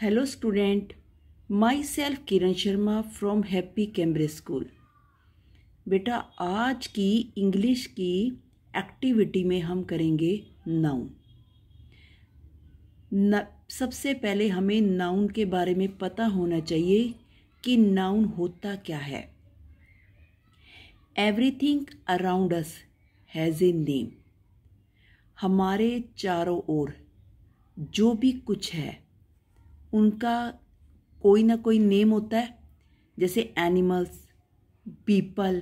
Hello student myself Kiran Sharma from Happy Cambridge School बेटा आज की इंग्लिश की एक्टिविटी में हम करेंगे नाउन न सबसे पहले हमें नाउन के बारे में पता होना चाहिए कि नाउन होता क्या है everything around us has a name हमारे चारों ओर जो भी कुछ है उनका कोई ना कोई नेम होता है जैसे animals people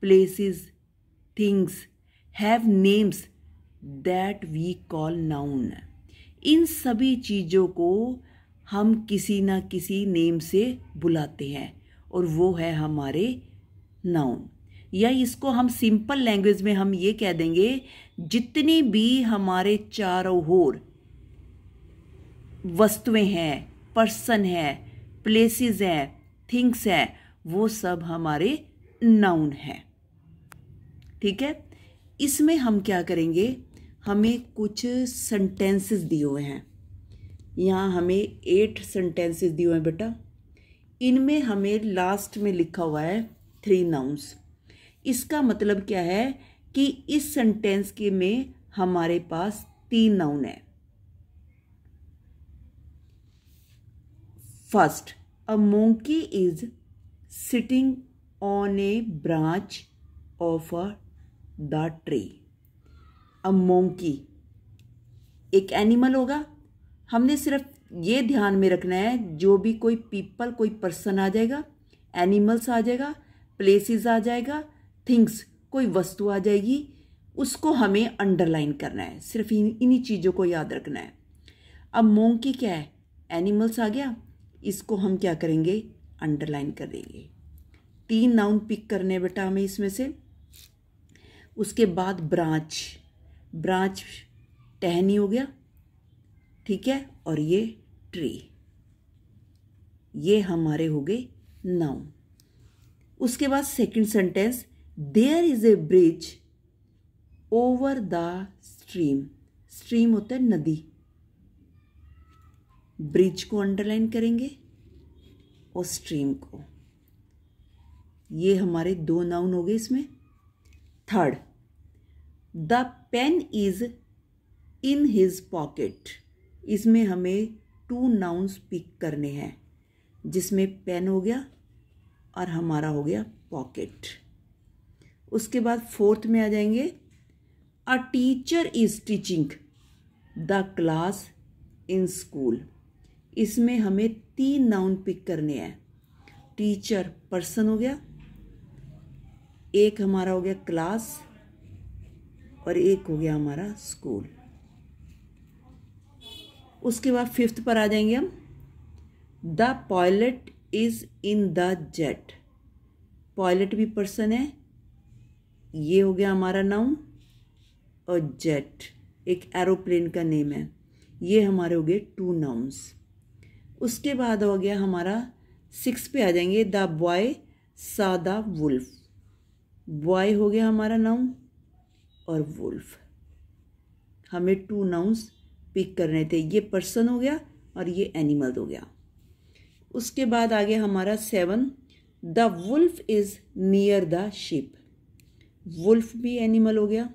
places things have names that we call noun इन सभी चीज़ों को हम किसी ना किसी नेम से बुलाते हैं और वो है हमारे नाउन या इसको हम सिंपल लैंग्वेज में हम ये कह देंगे जितनी भी हमारे चारों ओर वस्तुएं हैं पर्सन है प्लेसेस है थिंग्स है वो सब हमारे नाउन है ठीक है इसमें हम क्या करेंगे हमें कुछ सेंटेंसेस दिए हुए हैं यहाँ हमें एट सेंटेंसेस दिए हुए हैं बेटा इनमें हमें लास्ट में लिखा हुआ है थ्री नाउंस इसका मतलब क्या है कि इस सेंटेंस के में हमारे पास तीन नाउन है First, a monkey is sitting on a branch of a, the tree. A monkey एक एनिमल होगा हमने सिर्फ ये ध्यान में रखना है जो भी कोई पीपल कोई पर्सन आ जाएगा एनिमल्स आ जाएगा प्लेसेस आ जाएगा थिंग्स कोई वस्तु आ जाएगी उसको हमें अंडरलाइन करना है सिर्फ इन इन्हीं चीज़ों को याद रखना है अब मोंकी क्या है एनिमल्स आ गया इसको हम क्या करेंगे अंडरलाइन कर देंगे तीन नाउन पिक करने बेटा हमें इसमें से उसके बाद ब्रांच ब्रांच टहनी हो गया ठीक है और ये ट्री ये हमारे हो गए नाउन उसके बाद second sentence there is a bridge over the stream stream होता है नदी ब्रिज को अंडरलाइन करेंगे और स्ट्रीम को ये हमारे दो नाउन हो गए इसमें third the pen is in his pocket इसमें हमें टू नाउन्स पिक करने हैं जिसमें पेन हो गया और हमारा हो गया पॉकेट उसके बाद फोर्थ में आ जाएंगे a teacher is teaching the class in school इसमें हमें तीन नाउन पिक करने हैं टीचर पर्सन हो गया एक हमारा हो गया क्लास और एक हो गया हमारा स्कूल उसके बाद फिफ्थ पर आ जाएंगे हम the pilot is in the jet pilot भी पर्सन है ये हो गया हमारा नाउन और जेट एक एरोप्लेन का नेम है ये हमारे हो गए टू नाउन्स उसके बाद हो गया हमारा सिक्स पे आ जाएंगे the boy saw the wolf boy हो गया हमारा नाउन और वुल्फ हमें टू नाउन्स पिक करने थे ये पर्सन हो गया और ये एनिमल हो गया उसके बाद आ गया हमारा seven the wolf is near the ship wolf भी एनिमल हो गया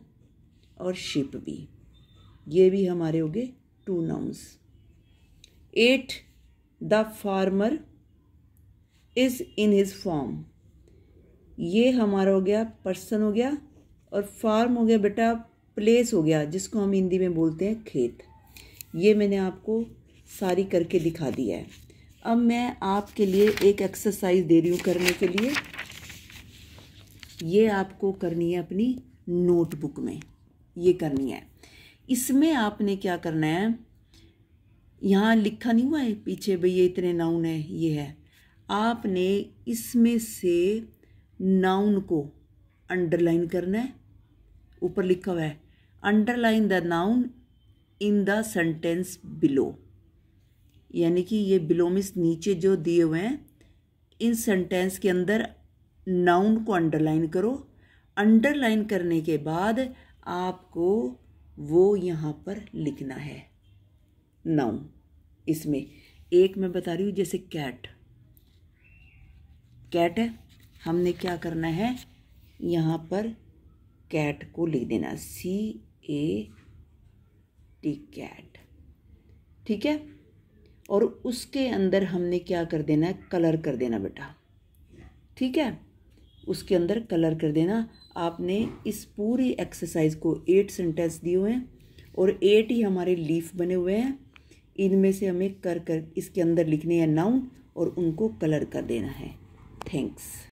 और शिप भी ये भी हमारे हो गए two nouns eight the farmer is in his farm ये हमारा हो गया पर्सन हो गया और फार्म हो गया बेटा प्लेस हो गया जिसको हम हिंदी में बोलते हैं खेत ये मैंने आपको सारी करके दिखा दिया है अब मैं आपके लिए एक एक्सरसाइज दे रही हूँ करने के लिए ये आपको करनी है अपनी नोटबुक में ये करनी है इसमें आपने क्या करना है यहाँ लिखा नहीं हुआ है पीछे भाई ये इतने नाउन है ये है आपने इसमें से नाउन को अंडरलाइन करना है ऊपर लिखा हुआ है underline the noun in the sentence below यानी कि ये बिलो मिस नीचे जो दिए हुए हैं इन सेंटेंस के अंदर नाउन को अंडरलाइन करो अंडरलाइन करने के बाद आपको वो यहाँ पर लिखना है नाउ इसमें एक मैं बता रही हूँ जैसे कैट कैट है हमने क्या करना है यहाँ पर कैट को लिख देना सी ए टी कैट ठीक है और उसके अंदर हमने क्या कर देना है कलर कर देना बेटा ठीक है उसके अंदर कलर कर देना आपने इस पूरी एक्सरसाइज को एट सेंटेंस दिए हुए हैं और एट ही हमारे लीफ बने हुए हैं इनमें से हमें कर कर इसके अंदर लिखने हैं नाउन और उनको कलर कर देना है थैंक्स